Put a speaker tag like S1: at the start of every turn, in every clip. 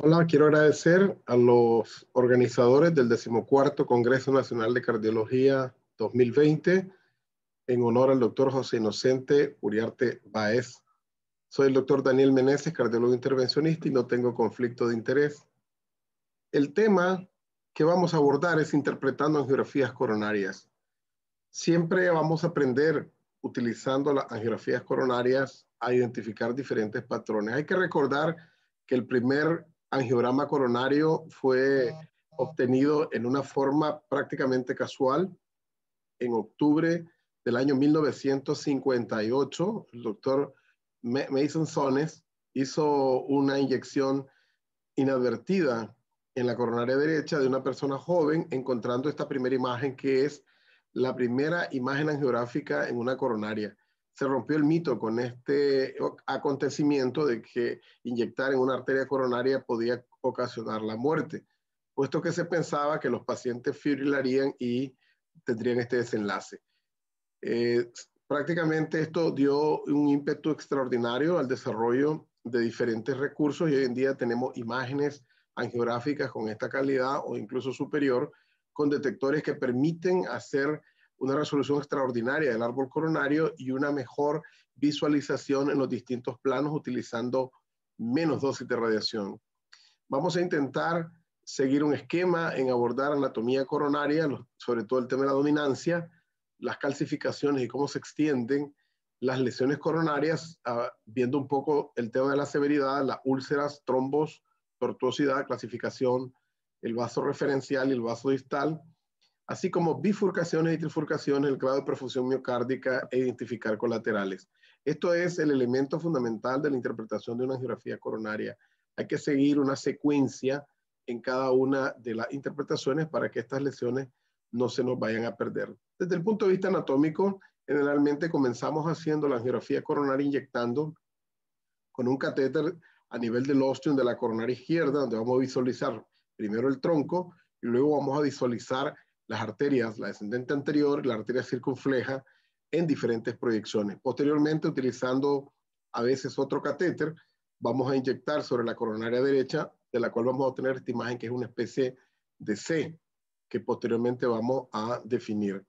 S1: Hola, quiero agradecer a los organizadores del decimocuarto Congreso Nacional de Cardiología 2020 en honor al doctor José Inocente Uriarte Baez. Soy el doctor Daniel Meneses, cardiólogo intervencionista y no tengo conflicto de interés. El tema que vamos a abordar es interpretando angiografías coronarias. Siempre vamos a aprender utilizando las angiografías coronarias a identificar diferentes patrones. Hay que recordar que el primer angiograma coronario fue obtenido en una forma prácticamente casual en octubre del año 1958. El doctor Mason Sones hizo una inyección inadvertida en la coronaria derecha de una persona joven, encontrando esta primera imagen que es la primera imagen angiográfica en una coronaria se rompió el mito con este acontecimiento de que inyectar en una arteria coronaria podía ocasionar la muerte, puesto que se pensaba que los pacientes fibrilarían y tendrían este desenlace. Eh, prácticamente esto dio un ímpetu extraordinario al desarrollo de diferentes recursos y hoy en día tenemos imágenes angiográficas con esta calidad o incluso superior con detectores que permiten hacer una resolución extraordinaria del árbol coronario y una mejor visualización en los distintos planos utilizando menos dosis de radiación. Vamos a intentar seguir un esquema en abordar anatomía coronaria, sobre todo el tema de la dominancia, las calcificaciones y cómo se extienden, las lesiones coronarias, ah, viendo un poco el tema de la severidad, las úlceras, trombos, tortuosidad, clasificación, el vaso referencial y el vaso distal, así como bifurcaciones y trifurcaciones, el grado de perfusión miocárdica e identificar colaterales. Esto es el elemento fundamental de la interpretación de una angiografía coronaria. Hay que seguir una secuencia en cada una de las interpretaciones para que estas lesiones no se nos vayan a perder. Desde el punto de vista anatómico, generalmente comenzamos haciendo la angiografía coronaria inyectando con un catéter a nivel del ostium de la coronaria izquierda, donde vamos a visualizar primero el tronco y luego vamos a visualizar las arterias, la descendente anterior, la arteria circunfleja, en diferentes proyecciones. Posteriormente, utilizando a veces otro catéter, vamos a inyectar sobre la coronaria derecha, de la cual vamos a obtener esta imagen que es una especie de C, que posteriormente vamos a definir.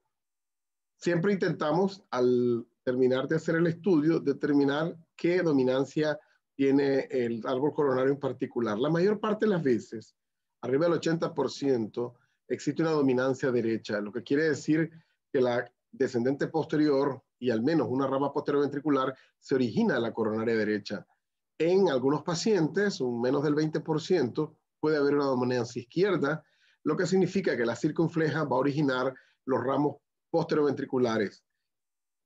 S1: Siempre intentamos, al terminar de hacer el estudio, determinar qué dominancia tiene el árbol coronario en particular. La mayor parte de las veces, arriba del 80%, existe una dominancia derecha, lo que quiere decir que la descendente posterior y al menos una rama posteroventricular se origina en la coronaria derecha. En algunos pacientes, un menos del 20%, puede haber una dominancia izquierda, lo que significa que la circunfleja va a originar los ramos posteroventriculares.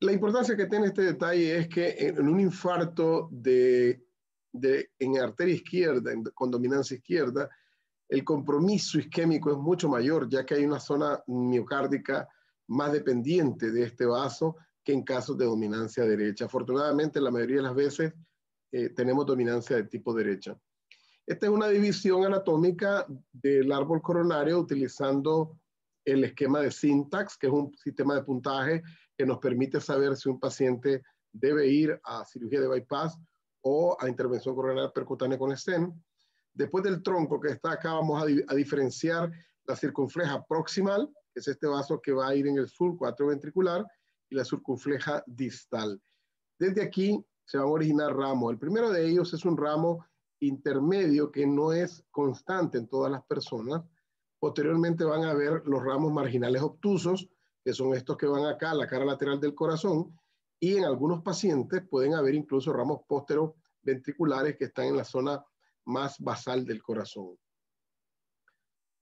S1: La importancia que tiene este detalle es que en un infarto de, en arteria izquierda, con dominancia izquierda, el compromiso isquémico es mucho mayor, ya que hay una zona miocárdica más dependiente de este vaso que en casos de dominancia derecha. Afortunadamente, la mayoría de las veces eh, tenemos dominancia de tipo derecha. Esta es una división anatómica del árbol coronario utilizando el esquema de Syntax, que es un sistema de puntaje que nos permite saber si un paciente debe ir a cirugía de bypass o a intervención coronaria percutánea con STEM. Después del tronco que está acá, vamos a, diferenciar la circunfleja proximal, que es este vaso que va a ir en el surco ventricular, y la circunfleja distal. Desde aquí se van a originar ramos. El primero de ellos es un ramo intermedio que no es constante en todas las personas. Posteriormente van a ver los ramos marginales obtusos, que son estos que van acá, la cara lateral del corazón, y en algunos pacientes pueden haber incluso ramos ventriculares que están en la zona más basal del corazón.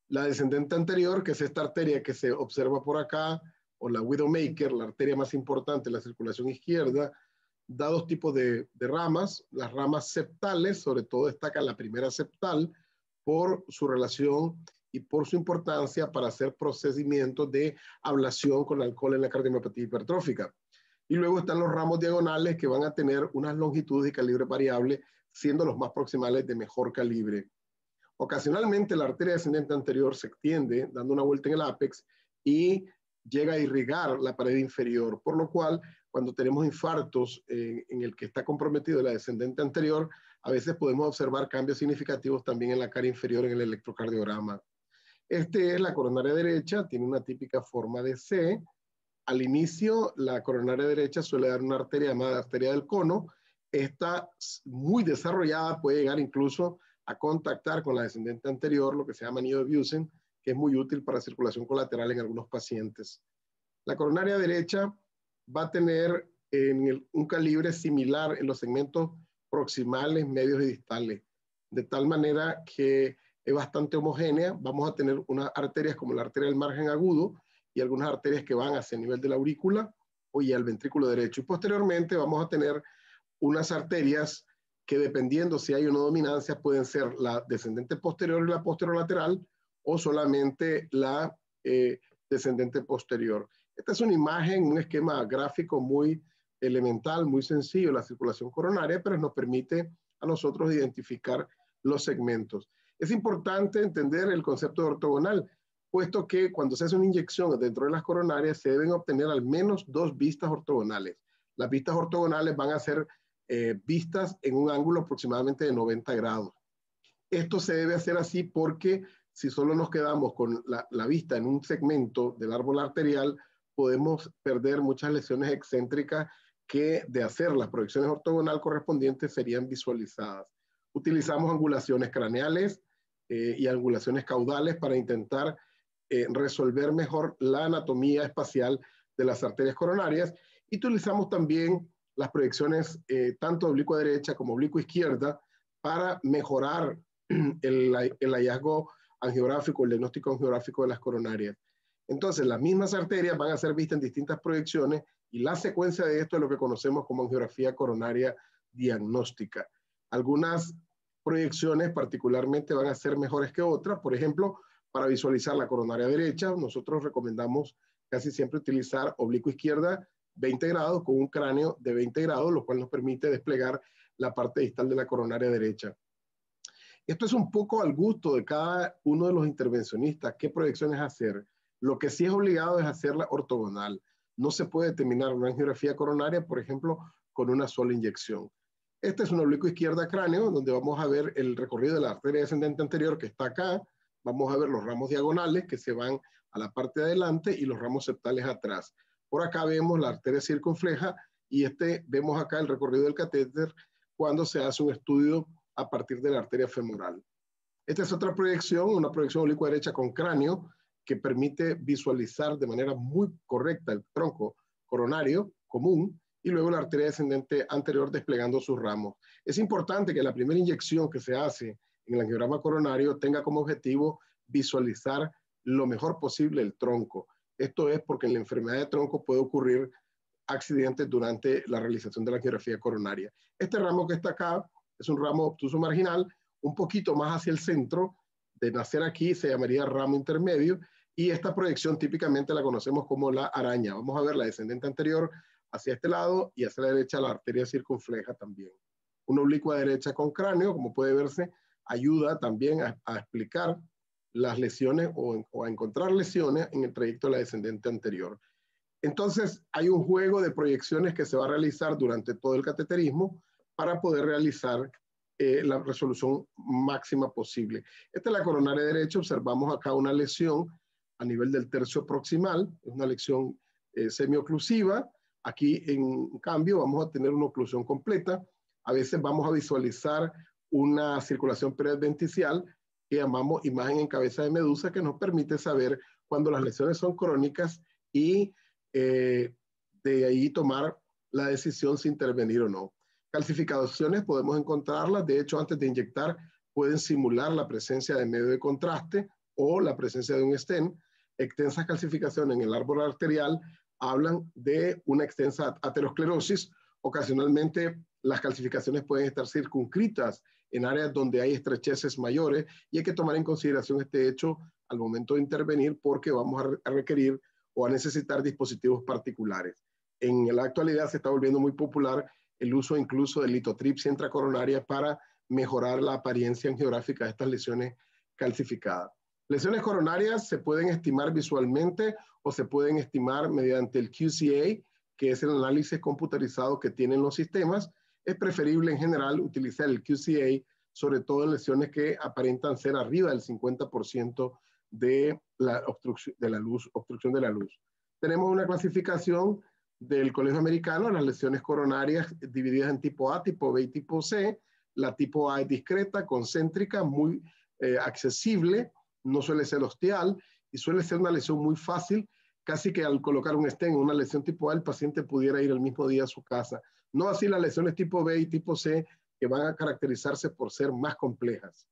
S1: La descendente anterior, que es esta arteria que se observa por acá, o la Widowmaker, la arteria más importante, la circulación izquierda, da dos tipos de, ramas. Las ramas septales, sobre todo destaca la primera septal, por su relación y por su importancia para hacer procedimientos de ablación con alcohol en la cardiomiopatía hipertrófica. Y luego están los ramos diagonales que van a tener unas longitudes y calibre variable siendo los más proximales de mejor calibre. Ocasionalmente la arteria descendente anterior se extiende dando una vuelta en el ápex y llega a irrigar la pared inferior, por lo cual cuando tenemos infartos eh, en el que está comprometido la descendente anterior, a veces podemos observar cambios significativos también en la cara inferior en el electrocardiograma. Esta es la coronaria derecha, tiene una típica forma de C. Al inicio, la coronaria derecha suele dar una arteria llamada arteria del cono, está muy desarrollada, puede llegar incluso a contactar con la descendente anterior, lo que se llama nidobusen, que es muy útil para circulación colateral en algunos pacientes. La coronaria derecha va a tener un calibre similar en los segmentos proximales, medios y distales, de tal manera que es bastante homogénea. Vamos a tener unas arterias como la arteria del margen agudo y algunas arterias que van hacia el nivel de la aurícula o y al ventrículo derecho. Y posteriormente vamos a tener unas arterias que dependiendo si hay una dominancia pueden ser la descendente posterior y la posterolateral o solamente la eh, descendente posterior. Esta es una imagen, un esquema gráfico muy elemental, muy sencillo, la circulación coronaria, pero nos permite a nosotros identificar los segmentos. Es importante entender el concepto de ortogonal, puesto que cuando se hace una inyección dentro de las coronarias se deben obtener al menos dos vistas ortogonales. Las vistas ortogonales van a ser eh, vistas en un ángulo aproximadamente de 90 grados. Esto se debe hacer así porque si solo nos quedamos con la, vista en un segmento del árbol arterial, podemos perder muchas lesiones excéntricas que de hacer las proyecciones ortogonal correspondientes serían visualizadas. Utilizamos angulaciones craneales eh, y angulaciones caudales para intentar eh, resolver mejor la anatomía espacial de las arterias coronarias y utilizamos también las proyecciones eh, tanto oblicua derecha como oblicua izquierda para mejorar el, el hallazgo angiográfico, el diagnóstico angiográfico de las coronarias. Entonces, las mismas arterias van a ser vistas en distintas proyecciones y la secuencia de esto es lo que conocemos como angiografía coronaria diagnóstica. Algunas proyecciones particularmente van a ser mejores que otras. Por ejemplo, para visualizar la coronaria derecha, nosotros recomendamos casi siempre utilizar oblicua izquierda 20 grados con un cráneo de 20 grados, lo cual nos permite desplegar la parte distal de la coronaria derecha. Esto es un poco al gusto de cada uno de los intervencionistas, qué proyecciones hacer. Lo que sí es obligado es hacerla ortogonal. No se puede determinar una angiografía coronaria, por ejemplo, con una sola inyección. Este es un oblicuo izquierda cráneo, donde vamos a ver el recorrido de la arteria descendente anterior que está acá. Vamos a ver los ramos diagonales que se van a la parte de adelante y los ramos septales atrás. Por acá vemos la arteria circunfleja y este, vemos acá el recorrido del catéter cuando se hace un estudio a partir de la arteria femoral. Esta es otra proyección, una proyección oblicua derecha con cráneo que permite visualizar de manera muy correcta el tronco coronario común y luego la arteria descendente anterior desplegando sus ramos. Es importante que la primera inyección que se hace en el angiograma coronario tenga como objetivo visualizar lo mejor posible el tronco. Esto es porque en la enfermedad de tronco puede ocurrir accidentes durante la realización de la angiografía coronaria. Este ramo que está acá es un ramo obtuso marginal, un poquito más hacia el centro, de nacer aquí se llamaría ramo intermedio, y esta proyección típicamente la conocemos como la araña. Vamos a ver la descendente anterior hacia este lado y hacia la derecha la arteria circunfleja también. Una oblicua derecha con cráneo, como puede verse, ayuda también a explicar las lesiones o, a encontrar lesiones en el trayecto de la descendente anterior. Entonces, hay un juego de proyecciones que se va a realizar durante todo el cateterismo para poder realizar eh, la resolución máxima posible. Esta es la coronaria derecha. Observamos acá una lesión a nivel del tercio proximal, es una lesión eh, semioclusiva. Aquí, en cambio, vamos a tener una oclusión completa. A veces vamos a visualizar una circulación preadventicial que llamamos imagen en cabeza de medusa, que nos permite saber cuando las lesiones son crónicas y eh, de ahí tomar la decisión si intervenir o no. Calcificaciones podemos encontrarlas, de hecho antes de inyectar pueden simular la presencia de medio de contraste o la presencia de un stent. Extensas calcificaciones en el árbol arterial hablan de una extensa aterosclerosis. Ocasionalmente las calcificaciones pueden estar circunscritas en áreas donde hay estrecheces mayores y hay que tomar en consideración este hecho al momento de intervenir porque vamos a requerir o a necesitar dispositivos particulares. En la actualidad se está volviendo muy popular el uso incluso de litotripsia intracoronaria para mejorar la apariencia angiográfica de estas lesiones calcificadas. Lesiones coronarias se pueden estimar visualmente o se pueden estimar mediante el QCA, que es el análisis computarizado que tienen los sistemas, es preferible en general utilizar el QCA, sobre todo en lesiones que aparentan ser arriba del 50% de la, obstrucción de la luz. Tenemos una clasificación del Colegio Americano, las lesiones coronarias divididas en tipo A, tipo B y tipo C. La tipo A es discreta, concéntrica, muy eh, accesible, no suele ser hostial y suele ser una lesión muy fácil, casi que al colocar un stent en una lesión tipo A, el paciente pudiera ir el mismo día a su casa. No así las lesiones tipo B y tipo C, que van a caracterizarse por ser más complejas.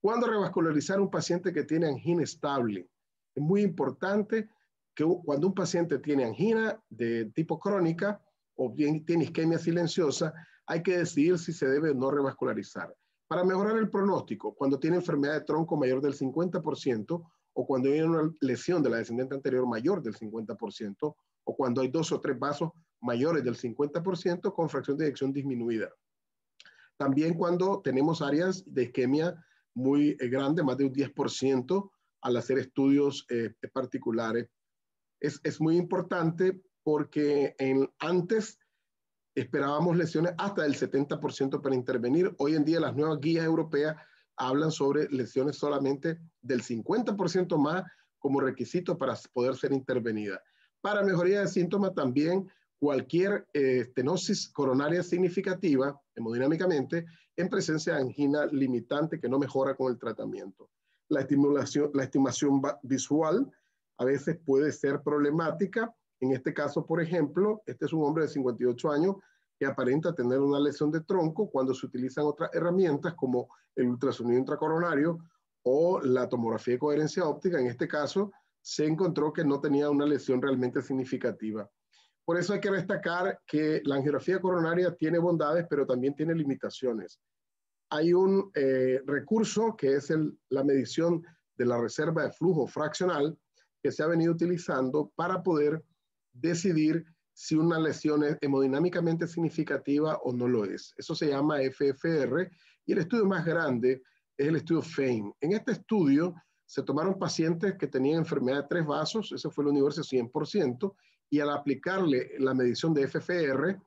S1: ¿Cuándo revascularizar un paciente que tiene angina estable? Es muy importante que cuando un paciente tiene angina de tipo crónica o bien tiene isquemia silenciosa, hay que decidir si se debe o no revascularizar. Para mejorar el pronóstico, cuando tiene enfermedad de tronco mayor del 50% o cuando hay una lesión de la descendente anterior mayor del 50% o cuando hay dos o tres vasos mayores del 50% con fracción de eyección disminuida. También cuando tenemos áreas de isquemia muy eh, grande, más de un 10%, al hacer estudios eh, particulares. Es, es, muy importante porque en, antes esperábamos lesiones hasta del 70% para intervenir. Hoy en día las nuevas guías europeas hablan sobre lesiones solamente del 50% más como requisito para poder ser intervenida. Para mejoría de síntomas también cualquier eh, estenosis coronaria significativa hemodinámicamente en presencia de angina limitante que no mejora con el tratamiento. La, estimulación, la estimación visual a veces puede ser problemática. En este caso, por ejemplo, este es un hombre de 58 años que aparenta tener una lesión de tronco cuando se utilizan otras herramientas como el ultrasonido intracoronario o la tomografía de coherencia óptica. En este caso, se encontró que no tenía una lesión realmente significativa. Por eso hay que destacar que la angiografía coronaria tiene bondades, pero también tiene limitaciones. Hay un eh, recurso que es la medición de la reserva de flujo fraccional que se ha venido utilizando para poder decidir si una lesión es hemodinámicamente significativa o no lo es. Eso se llama FFR y el estudio más grande es el estudio FAME. En este estudio se tomaron pacientes que tenían enfermedad de tres vasos, ese fue el universo 100%, y al aplicarle la medición de FFR,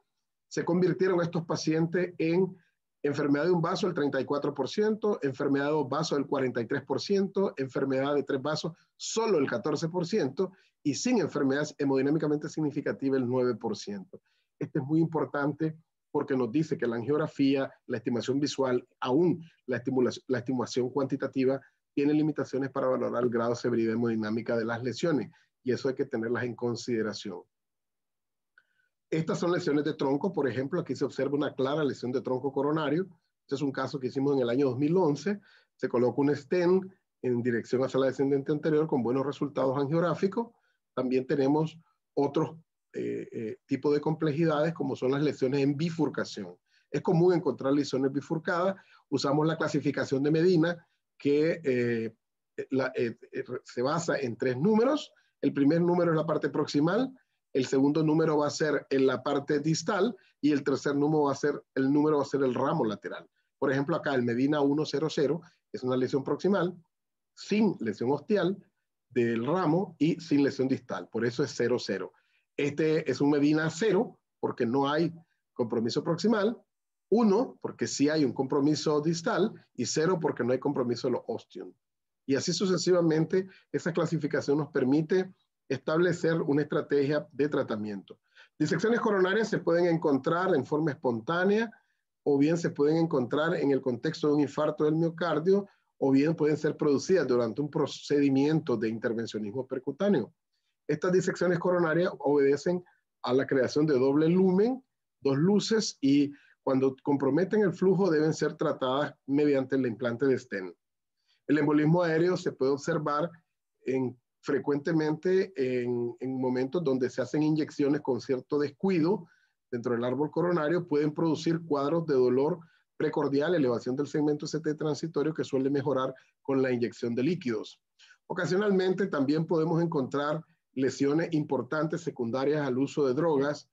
S1: se convirtieron estos pacientes en enfermedad de un vaso el 34%, enfermedad de dos vasos el 43%, enfermedad de tres vasos solo el 14% y sin enfermedad hemodinámicamente significativa el 9%. Este es muy importante porque nos dice que la angiografía, la estimación visual, aún la, la estimación cuantitativa, tiene limitaciones para valorar el grado de severidad hemodinámica de las lesiones y eso hay que tenerlas en consideración. Estas son lesiones de tronco, por ejemplo, aquí se observa una clara lesión de tronco coronario. Este es un caso que hicimos en el año 2011. Se coloca un stent en dirección hacia la descendente anterior con buenos resultados angiográficos. También tenemos otros eh, eh, tipos de complejidades como son las lesiones en bifurcación. Es común encontrar lesiones bifurcadas. Usamos la clasificación de Medina que eh, eh, se basa en tres números el primer número es la parte proximal, el segundo número va a ser en la parte distal y el tercer número va a ser el número va a ser el ramo lateral. Por ejemplo, acá el Medina 100 es una lesión proximal sin lesión ostial del ramo y sin lesión distal, por eso es 00. Este es un Medina 0 porque no hay compromiso proximal, 1 porque sí hay un compromiso distal y 0 porque no hay compromiso de los ostium. Y así sucesivamente, esa clasificación nos permite establecer una estrategia de tratamiento. Disecciones coronarias se pueden encontrar en forma espontánea o bien se pueden encontrar en el contexto de un infarto del miocardio o bien pueden ser producidas durante un procedimiento de intervencionismo percutáneo. Estas disecciones coronarias obedecen a la creación de doble lumen, dos luces, y cuando comprometen el flujo deben ser tratadas mediante el implante de stent. El embolismo aéreo se puede observar en, frecuentemente en, momentos donde se hacen inyecciones con cierto descuido dentro del árbol coronario, pueden producir cuadros de dolor precordial, elevación del segmento ST transitorio que suele mejorar con la inyección de líquidos. Ocasionalmente también podemos encontrar lesiones importantes secundarias al uso de drogas.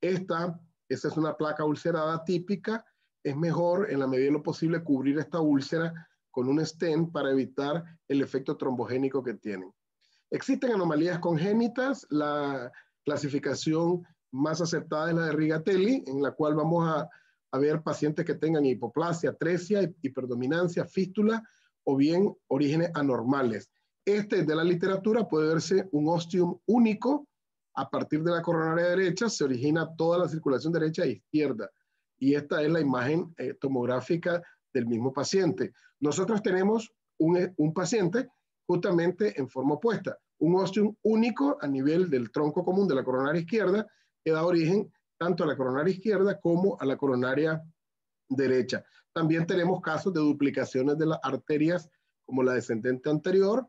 S1: Esta, es una placa ulcerada típica, es mejor en la medida de lo posible cubrir esta úlcera con un stent para evitar el efecto trombogénico que tienen. Existen anomalías congénitas, la clasificación más aceptada es la de Rigatelli, en la cual vamos a, ver pacientes que tengan hipoplasia, atresia, hiperdominancia, fístula o bien orígenes anormales. Este de la literatura puede verse un ostium único a partir de la coronaria derecha, se origina toda la circulación derecha e izquierda. Y esta es la imagen eh, tomográfica del mismo paciente. Nosotros tenemos eh, un, paciente justamente en forma opuesta, un ostium único a nivel del tronco común de la coronaria izquierda que da origen tanto a la coronaria izquierda como a la coronaria derecha. También tenemos casos de duplicaciones de las arterias como la descendente anterior.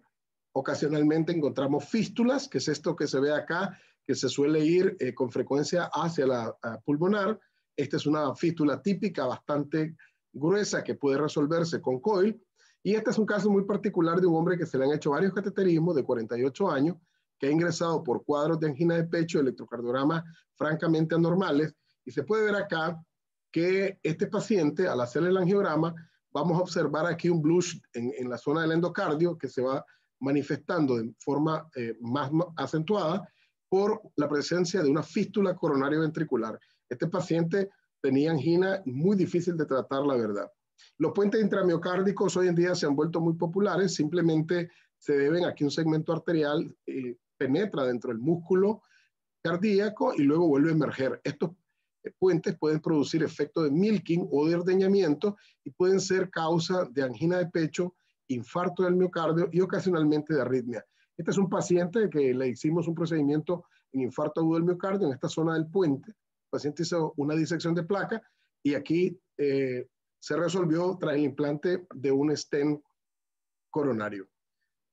S1: Ocasionalmente encontramos fístulas, que es esto que se ve acá, que se suele ir eh, con frecuencia hacia la pulmonar. Esta es una fístula típica bastante gruesa que puede resolverse con coil. Y este es un caso muy particular de un hombre que se le han hecho varios cateterismos de 48 años, que ha ingresado por cuadros de angina de pecho, electrocardiograma francamente anormales. Y se puede ver acá que este paciente, al hacer el angiograma, vamos a observar aquí un blush en, la zona del endocardio que se va manifestando de forma eh, más acentuada por la presencia de una fístula coronario ventricular. Este paciente tenía angina, muy difícil de tratar, la verdad. Los puentes intramiocárdicos hoy en día se han vuelto muy populares, simplemente se deben a que un segmento arterial eh, penetra dentro del músculo cardíaco y luego vuelve a emerger. Estos eh, puentes pueden producir efecto de milking o de ordeñamiento y pueden ser causa de angina de pecho, infarto del miocardio y ocasionalmente de arritmia. Este es un paciente que le hicimos un procedimiento en infarto agudo del miocardio en esta zona del puente paciente hizo una disección de placa y aquí eh, se resolvió tras el implante de un stent coronario.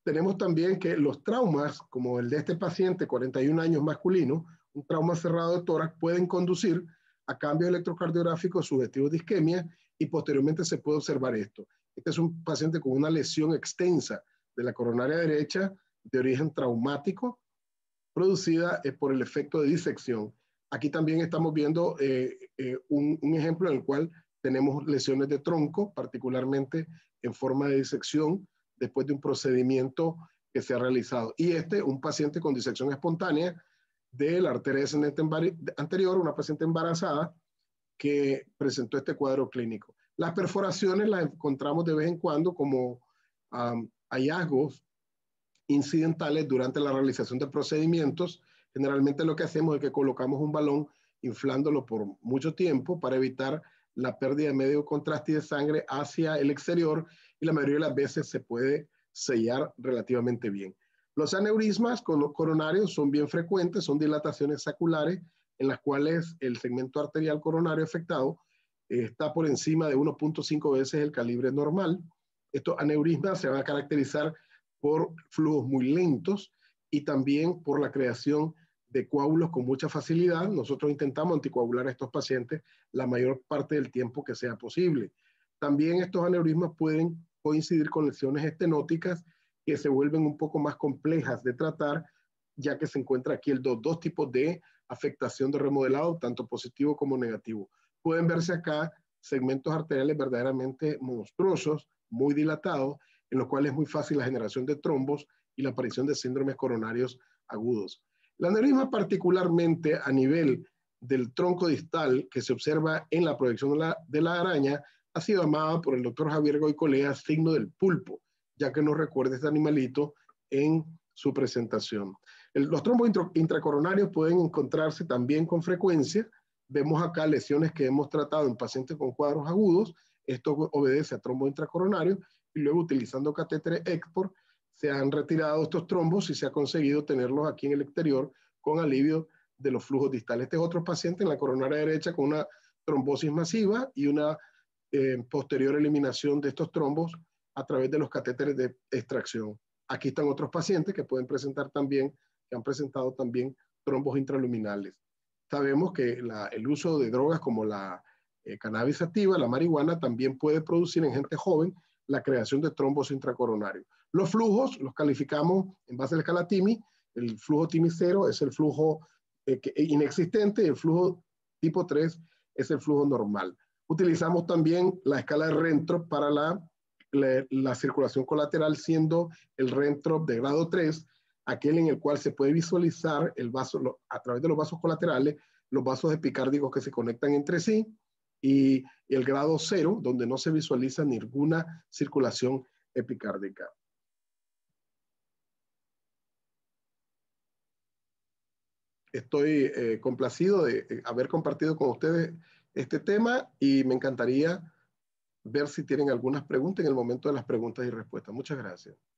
S1: Tenemos también que los traumas, como el de este paciente, 41 años masculino, un trauma cerrado de tórax, pueden conducir a cambios electrocardiográficos subjetivos de isquemia y posteriormente se puede observar esto. Este es un paciente con una lesión extensa de la coronaria derecha de origen traumático producida eh, por el efecto de disección. Aquí también estamos viendo eh, eh, un, ejemplo en el cual tenemos lesiones de tronco, particularmente en forma de disección, después de un procedimiento que se ha realizado. Y este, un paciente con disección espontánea de la arteria descendente anterior, una paciente embarazada que presentó este cuadro clínico. Las perforaciones las encontramos de vez en cuando como hallazgos incidentales durante la realización de procedimientos Generalmente lo que hacemos es que colocamos un balón inflándolo por mucho tiempo para evitar la pérdida de medio contraste de sangre hacia el exterior y la mayoría de las veces se puede sellar relativamente bien. Los aneurismas coronarios son bien frecuentes, son dilataciones saculares en las cuales el segmento arterial coronario afectado está por encima de 1.5 veces el calibre normal. Estos aneurismas se van a caracterizar por flujos muy lentos y también por la creación de coágulos con mucha facilidad. Nosotros intentamos anticoagular a estos pacientes la mayor parte del tiempo que sea posible. También estos aneurismas pueden coincidir con lesiones estenóticas que se vuelven un poco más complejas de tratar, ya que se encuentra aquí el dos, dos tipos de afectación de remodelado, tanto positivo como negativo. Pueden verse acá segmentos arteriales verdaderamente monstruosos, muy dilatados, en los cuales es muy fácil la generación de trombos y la aparición de síndromes coronarios agudos. La aneurisma particularmente a nivel del tronco distal que se observa en la proyección de la, araña ha sido amada por el doctor Javier Goicolea signo del pulpo, ya que nos recuerda este animalito en su presentación. los trombos intracoronarios pueden encontrarse también con frecuencia. Vemos acá lesiones que hemos tratado en pacientes con cuadros agudos. Esto obedece a trombo intracoronario y luego utilizando catéter export se han retirado estos trombos y se ha conseguido tenerlos aquí en el exterior con alivio de los flujos distales. Este es otro paciente en la coronaria derecha con una trombosis masiva y una eh, posterior eliminación de estos trombos a través de los catéteres de extracción. Aquí están otros pacientes que pueden presentar también, que han presentado también trombos intraluminales. Sabemos que el uso de drogas como la eh, cannabis activa, la marihuana, también puede producir en gente joven la creación de trombos intracoronarios. Los flujos los calificamos en base a la escala TIMI. El flujo TIMI 0 es el flujo eh, eh, inexistente, el flujo tipo 3 es el flujo normal. Utilizamos también la escala de Rentrop para la, la, circulación colateral, siendo el Rentrop de grado 3 aquel en el cual se puede visualizar el vaso, a través de los vasos colaterales, los vasos epicárdicos que se conectan entre sí, y el grado 0, donde no se visualiza ninguna circulación epicárdica. estoy eh, complacido de eh, haber compartido con ustedes este tema y me encantaría ver si tienen algunas preguntas en el momento de las preguntas y respuestas. Muchas gracias.